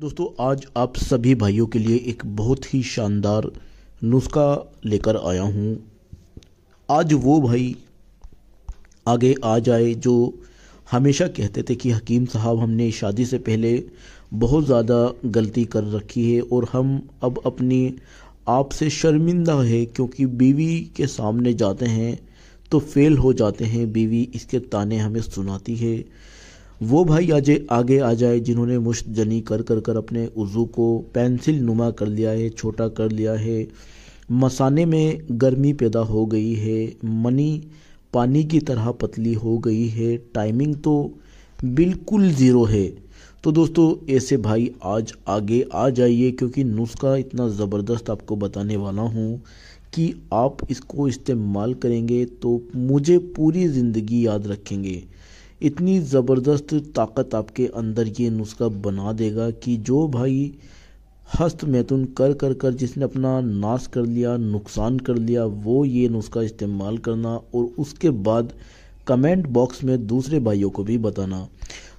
दोस्तों आज आप सभी भाइयों के लिए एक बहुत ही शानदार नुस्खा लेकर आया हूँ आज वो भाई आगे आ जाए जो हमेशा कहते थे कि हकीम साहब हमने शादी से पहले बहुत ज़्यादा गलती कर रखी है और हम अब अपनी आप से शर्मिंदा है क्योंकि बीवी के सामने जाते हैं तो फेल हो जाते हैं बीवी इसके ताने हमें सुनाती है वो भाई आज आगे आ जाए जिन्होंने मुश्त जनी कर कर कर अपने उज़ू को पेंसिल नुमा कर लिया है छोटा कर लिया है मसाने में गर्मी पैदा हो गई है मनी पानी की तरह पतली हो गई है टाइमिंग तो बिल्कुल ज़ीरो है तो दोस्तों ऐसे भाई आज आगे आ जाइए क्योंकि नुस्खा इतना ज़बरदस्त आपको बताने वाला हूँ कि आप इसको इस्तेमाल करेंगे तो मुझे पूरी ज़िंदगी याद रखेंगे इतनी ज़बरदस्त ताकत आपके अंदर ये नुस्खा बना देगा कि जो भाई हस्त मैथुन कर कर कर जिसने अपना नाश कर लिया नुकसान कर लिया वो ये नुस्खा इस्तेमाल करना और उसके बाद कमेंट बॉक्स में दूसरे भाइयों को भी बताना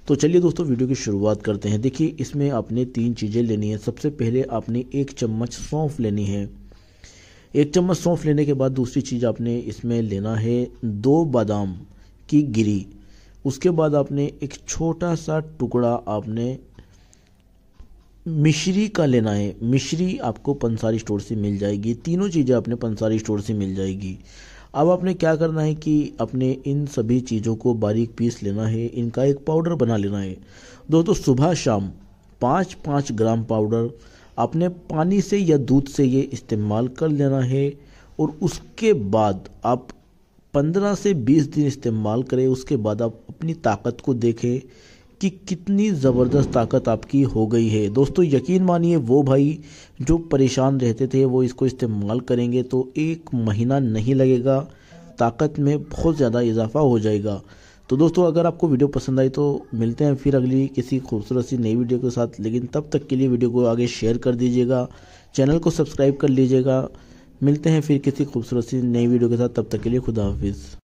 तो चलिए दोस्तों वीडियो की शुरुआत करते हैं देखिए इसमें आपने तीन चीज़ें लेनी है सबसे पहले आपने एक चम्मच सौंफ लेनी है एक चम्मच सौंफ लेने के बाद दूसरी चीज़ आपने इसमें लेना है दो बादाम की गिरी उसके बाद आपने एक छोटा सा टुकड़ा आपने मिश्री का लेना है मिश्री आपको पंसारी स्टोर से मिल जाएगी तीनों चीज़ें आपने पंसारी स्टोर से मिल जाएगी अब आपने क्या करना है कि अपने इन सभी चीज़ों को बारीक पीस लेना है इनका एक पाउडर बना लेना है दोस्तों सुबह शाम पाँच पाँच ग्राम पाउडर आपने पानी से या दूध से ये इस्तेमाल कर लेना है और उसके बाद आप पंद्रह से बीस दिन इस्तेमाल करें उसके बाद आप अपनी ताकत को देखें कि कितनी ज़बरदस्त ताकत आपकी हो गई है दोस्तों यकीन मानिए वो भाई जो परेशान रहते थे वो इसको इस्तेमाल करेंगे तो एक महीना नहीं लगेगा ताकत में बहुत ज़्यादा इजाफा हो जाएगा तो दोस्तों अगर आपको वीडियो पसंद आई तो मिलते हैं फिर अगली किसी खूबसूरत सी नई वीडियो के साथ लेकिन तब तक के लिए वीडियो को आगे शेयर कर दीजिएगा चैनल को सब्सक्राइब कर लीजिएगा मिलते हैं फिर किसी खूबसूरत सी नई वीडियो के साथ तब तक के लिए खुदा हाफिज़